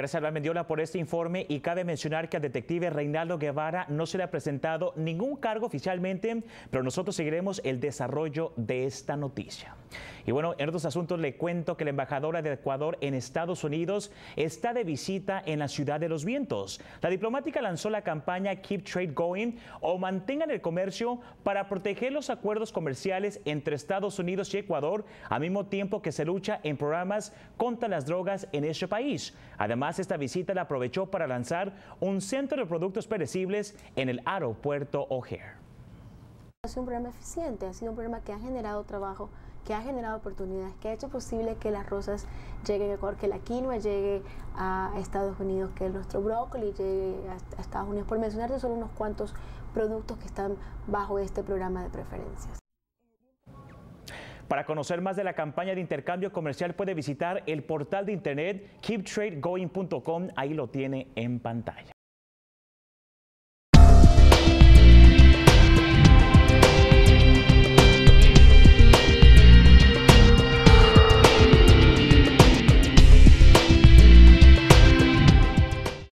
Gracias a la Mendiola por este informe y cabe mencionar que al detective Reinaldo Guevara no se le ha presentado ningún cargo oficialmente, pero nosotros seguiremos el desarrollo de esta noticia. Y bueno, en otros asuntos le cuento que la embajadora de Ecuador en Estados Unidos está de visita en la ciudad de los vientos. La diplomática lanzó la campaña Keep Trade Going o Mantengan el Comercio para proteger los acuerdos comerciales entre Estados Unidos y Ecuador, al mismo tiempo que se lucha en programas contra las drogas en este país. Además, esta visita la aprovechó para lanzar un centro de productos perecibles en el aeropuerto O'Hare. Ha sido un programa eficiente, ha sido un programa que ha generado trabajo que ha generado oportunidades, que ha hecho posible que las rosas lleguen a Ecuador, que la quinoa llegue a Estados Unidos, que nuestro brócoli llegue a, Estados Unidos, por mencionarte solo unos cuantos productos que están bajo este programa de preferencias. Para conocer más de la campaña de intercambio comercial puede visitar el portal de internet keeptradegoing.com, ahí lo tiene en pantalla.